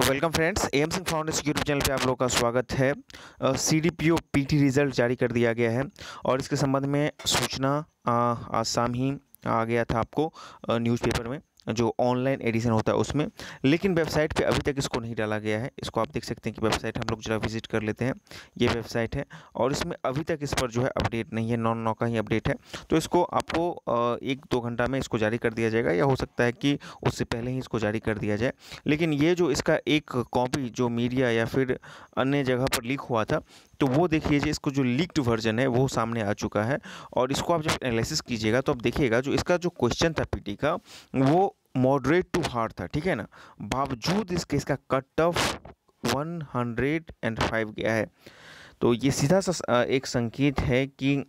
welcome friends M Singh foundation YouTube channel पे आप लोगों का स्वागत है C D P O P T result जारी कर दिया गया है और इसके संबंध में सूचना आज शाम ही आ गया था आपको न्यूज़पेपर में जो ऑनलाइन एडिशन होता है उसमें लेकिन वेबसाइट पे अभी तक इसको नहीं डाला गया है इसको आप देख सकते हैं कि वेबसाइट हम लोग जरा विजिट कर लेते हैं ये वेबसाइट है और इसमें अभी तक इस पर जो है अपडेट नहीं है नॉन नौ का ही अपडेट है तो इसको आपको एक दो घंटा में इसको जारी कर दिया जाएगा या हो सकता है कि उससे पहले ही इसको जारी कर दिया जाए लेकिन ये जो इसका एक कॉपी जो मीडिया या फिर अन्य जगह पर लीक हुआ था तो वो देखिए जी इसको जो लीक्ड वर्जन है वो सामने आ चुका है और इसको आप जब एनालिसिस कीजिएगा तो आप देखिएगा जो इसका जो क्वेश्चन था पीटी का वो मॉडरेट टू हार्ड था ठीक है ना बावजूद इसके इसका cut off one hundred and five गया है तो ये सीधा सा एक संकेत है कि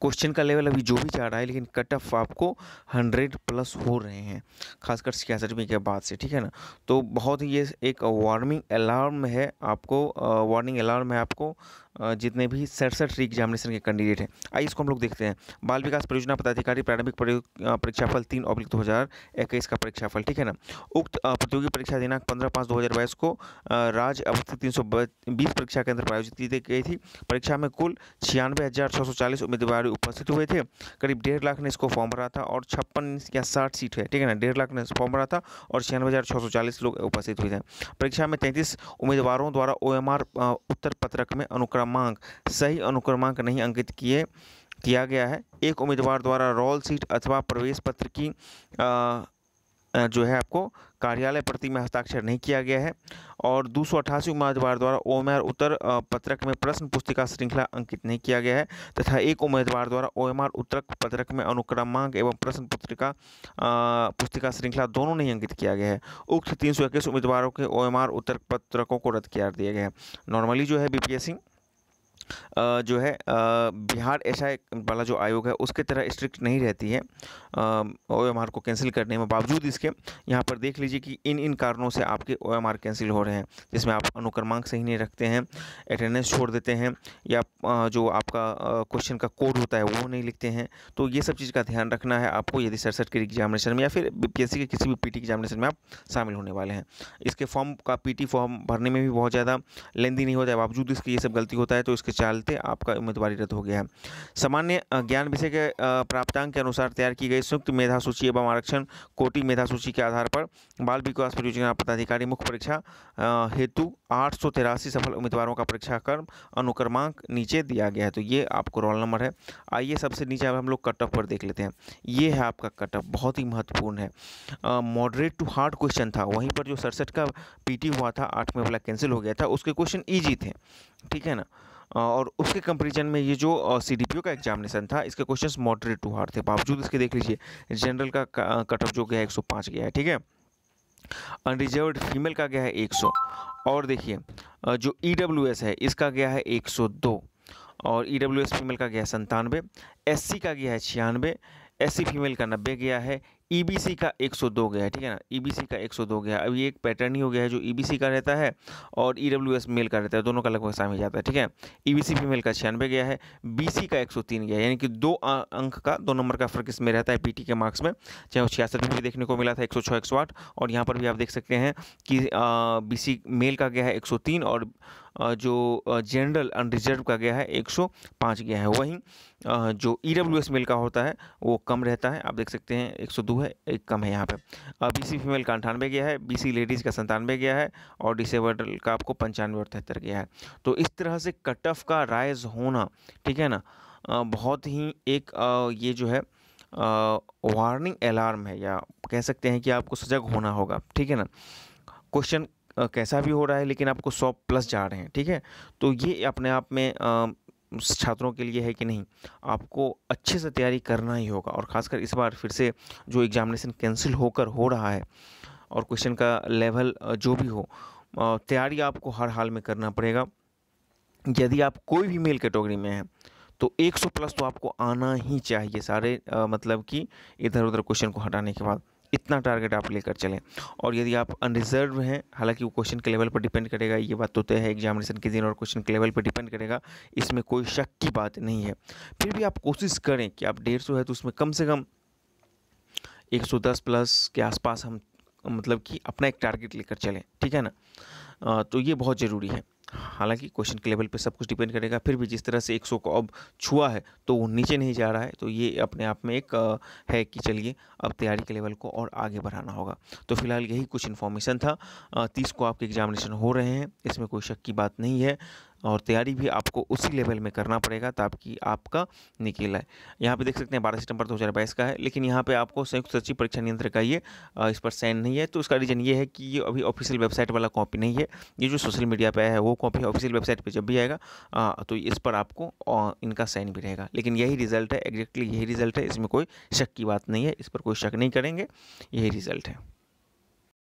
क्वेश्चन का लेवल अभी जो भी जा रहा है लेकिन कट ऑफ आपको हंड्रेड प्लस हो रहे हैं खासकर छियासठवीं के बाद से ठीक है ना तो बहुत ही ये एक वार्निंग अलार्म है आपको वार्निंग अलार्म है आपको जितने भी सड़सठ री एग्जामिनेशन के कैंडिडेट हैं आइए इसको हम लोग देखते हैं बाल विकास परियोजना पदाधिकारी प्रारंभिक परीक्षाफल तीन अब्लिक दो हज़ार इक्कीस का परीक्षाफल ठीक है ना उक्त प्रतियोगी परीक्षा दिनांक पंद्रह पाँच दो हज़ार बाईस को राज्य अवस्थित तीन सौ बीस परीक्षा केंद्र पर आयोजित की गई थी परीक्षा में कुल छियानवे हज़ार छः सौ चालीस उम्मीदवार उपस्थित हुए थे करीब डेढ़ लाख ने इसको फॉर्म भरा था और छप्पन या साठ सीट है ठीक है ना डेढ़ लाख ने फॉर्म भरा था और छियानवे हज़ार छः सौ चालीस लोग उपस्थित हुए थे परीक्षा में तैंतीस उम्मीदवारों द्वारा ओ उत्तर पत्रक में अनुक्रम अनुक्रमांक सही अनुक्रमांक नहीं अंकित किए किया गया है एक उम्मीदवार द्वारा रोल सीट अथवा प्रवेश पत्र की आ, जो है आपको कार्यालय प्रति में हस्ताक्षर नहीं किया गया है और दो उम्मीदवार द्वारा ओ उत्तर पत्रक में प्रश्न पुस्तिका श्रृंखला अंकित नहीं किया गया है तथा एक उम्मीदवार द्वारा ओ उत्तर पत्रक में अनुक्रमांक एवं प्रश्न पुस्तिका पुस्तिका श्रृंखला दोनों नहीं अंकित किया गया है उक्त तीन उम्मीदवारों के ओ उत्तर पत्रकों को रद्द कर दिया गया है नॉर्मली जो है बीपीएससी जो है बिहार ऐसा वाला जो आयोग है उसके तरह स्ट्रिक्ट नहीं रहती है ओ एम आर को कैंसिल करने में बावजूद इसके यहाँ पर देख लीजिए कि इन इन कारणों से आपके ओ एम आर कैंसिल हो रहे हैं जिसमें आप अनुक्रमांक सही नहीं रखते हैं अटेंडेंस छोड़ देते हैं या जो आपका क्वेश्चन का कोड होता है वो नहीं लिखते हैं तो ये सब चीज़ का ध्यान रखना है आपको यदि सड़सठ के एग्जामिनेशन में या फिर बी के किसी भी पी एग्जामिनेशन में आप शामिल होने वाले हैं इसके फॉर्म का पी फॉर्म भरने में भी बहुत ज़्यादा लेंदी नहीं होता है बावजूद इसकी ये सब गलती होता है तो इसके चलते आपका उम्मीदवारी रद्द हो गया है सामान्य ज्ञान विषय के प्राप्तांक के अनुसार तैयार की गई संयुक्त मेधा सूची एवं आरक्षण कोटि मेधा सूची के आधार पर बाल विकास परियोजना पदाधिकारी मुख्य परीक्षा हेतु आठ सफल उम्मीदवारों का परीक्षा क्रम अनुक्रमांक नीचे दिया गया है तो ये आपको रोल नंबर है आइए सबसे नीचे अब हम लोग कट ऑफ पर देख लेते हैं ये है आपका कट ऑफ बहुत ही महत्वपूर्ण है मॉडरेट टू हार्ड क्वेश्चन था वहीं पर जो सड़सठ का पीटी हुआ था आठ में वाला कैंसिल हो गया था उसके क्वेश्चन ईजी थे ठीक है ना और उसके कंपेरिजन में ये जो सी डी पी ओ का एग्जामिनेशन था इसके क्वेश्चन मॉडरेट टू हार्ड थे बावजूद इसके देख लीजिए जनरल का कट ऑफ जो गया है एक सौ पाँच गया है ठीक है अनरिजर्व फीमेल का गया है एक सौ और देखिए जो ई डब्ल्यू एस है इसका गया है एक सौ दो और ई डब्ल्यू एस फीमेल का गया है संतानवे एस सी का गया है छियानवे एस सी फीमेल का नब्बे गया है ई e का 102 गया है ठीक है ना ई e का 102 गया अब ये एक पैटर्न ही हो गया है जो ई e का रहता है और ई मेल का रहता है दोनों का लगभग सामने जाता है ठीक है ई बी मेल का छियानवे गया है बी का एक गया यानी कि दो अंक का दो नंबर का फर्क इसमें रहता है पी के मार्क्स में चाहे वो छियासठ में भी देखने को मिला था एक सौ और यहाँ पर भी आप देख सकते हैं कि बी मेल का गया है एक और जो जनरल अनरिजर्व का गया है 105 गया है वहीं जो ई मेल का होता है वो कम रहता है आप देख सकते हैं एक सौ दो है कम है यहाँ पे बी सी फीमेल का अंठानवे गया है बी सी लेडीज़ का संतानवे गया है और डिसेबल का आपको पंचानवे और तिहत्तर गया है तो इस तरह से कट ऑफ का राइज होना ठीक है ना बहुत ही एक ये जो है वार्निंग अलार्म है या कह सकते हैं कि आपको सजग होना होगा ठीक है ना क्वेश्चन कैसा भी हो रहा है लेकिन आपको सौ प्लस जा रहे हैं ठीक है तो ये अपने आप में छात्रों के लिए है कि नहीं आपको अच्छे से तैयारी करना ही होगा और ख़ासकर इस बार फिर से जो एग्ज़ामिनेशन कैंसिल होकर हो रहा है और क्वेश्चन का लेवल जो भी हो तैयारी आपको हर हाल में करना पड़ेगा यदि आप कोई भी मेल कैटेगरी में हैं तो 100 प्लस तो आपको आना ही चाहिए सारे आ, मतलब कि इधर उधर क्वेश्चन को हटाने के बाद इतना टारगेट आप लेकर चलें और यदि आप अनरिजर्व हैं हालांकि वो क्वेश्चन के लेवल पर डिपेंड करेगा ये बात तो तय है एग्जामिनेशन के दिन और क्वेश्चन के लेवल पर डिपेंड करेगा इसमें कोई शक की बात नहीं है फिर भी आप कोशिश करें कि आप डेढ़ है तो उसमें कम से कम दस प्लस के आसपास हम मतलब कि अपना एक टारगेट लेकर चलें ठीक है ना तो ये बहुत ज़रूरी है हालांकि क्वेश्चन के लेवल पे सब कुछ डिपेंड करेगा फिर भी जिस तरह से 100 को अब छुआ है तो वो नीचे नहीं जा रहा है तो ये अपने आप में एक है कि चलिए अब तैयारी के लेवल को और आगे बढ़ाना होगा तो फिलहाल यही कुछ इन्फॉर्मेशन था तीस को आपके एग्जामिनेशन हो रहे हैं इसमें कोई शक की बात नहीं है और तैयारी भी आपको उसी लेवल में करना पड़ेगा ताकि आपका निकल आए यहाँ पे देख सकते हैं बारह सितंबर दो हज़ार बाईस का है लेकिन यहाँ पे आपको संयुक्त सचिव परीक्षा नियंत्रण का ये इस पर साइन नहीं है तो उसका रीज़न ये है कि ये अभी ऑफिशियल वेबसाइट वाला कॉपी नहीं है ये जो सोशल मीडिया पर आया है वो कॉपी ऑफिशियल वेबसाइट पर जब भी आएगा तो इस पर आपको इनका साइन भी रहेगा लेकिन यही रिजल्ट है एग्जैक्टली यही रिजल्ट है इसमें कोई शक की बात नहीं है इस पर कोई शक नहीं करेंगे यही रिजल्ट है